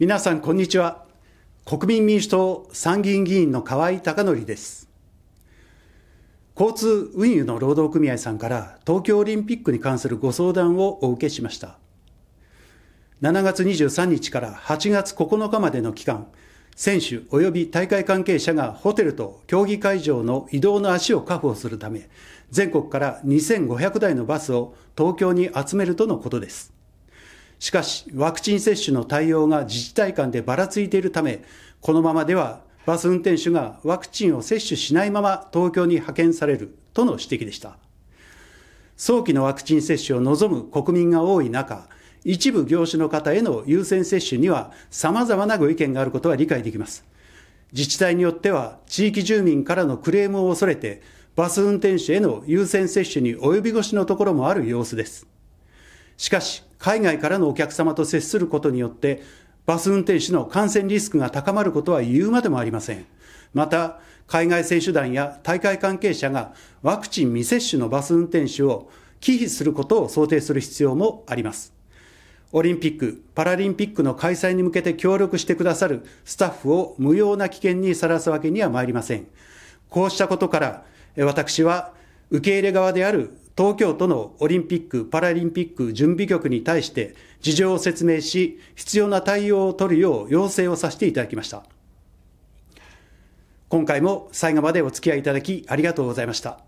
皆さんこんにちは国民民主党参議院議員の河合貴則です交通運輸の労働組合さんから東京オリンピックに関するご相談をお受けしました7月23日から8月9日までの期間選手及び大会関係者がホテルと競技会場の移動の足を確保するため全国から2500台のバスを東京に集めるとのことですしかし、ワクチン接種の対応が自治体間でばらついているため、このままではバス運転手がワクチンを接種しないまま東京に派遣されるとの指摘でした。早期のワクチン接種を望む国民が多い中、一部業種の方への優先接種には様々なご意見があることは理解できます。自治体によっては地域住民からのクレームを恐れて、バス運転手への優先接種に及び腰のところもある様子です。しかし、海外からのお客様と接することによって、バス運転手の感染リスクが高まることは言うまでもありません。また、海外選手団や大会関係者がワクチン未接種のバス運転手を忌避することを想定する必要もあります。オリンピック・パラリンピックの開催に向けて協力してくださるスタッフを無用な危険にさらすわけにはまいりません。こうしたことから、私は受け入れ側である東京都のオリンピック・パラリンピック準備局に対して事情を説明し、必要な対応を取るよう要請をさせていただきました。今回も最後までお付き合いいただきありがとうございました。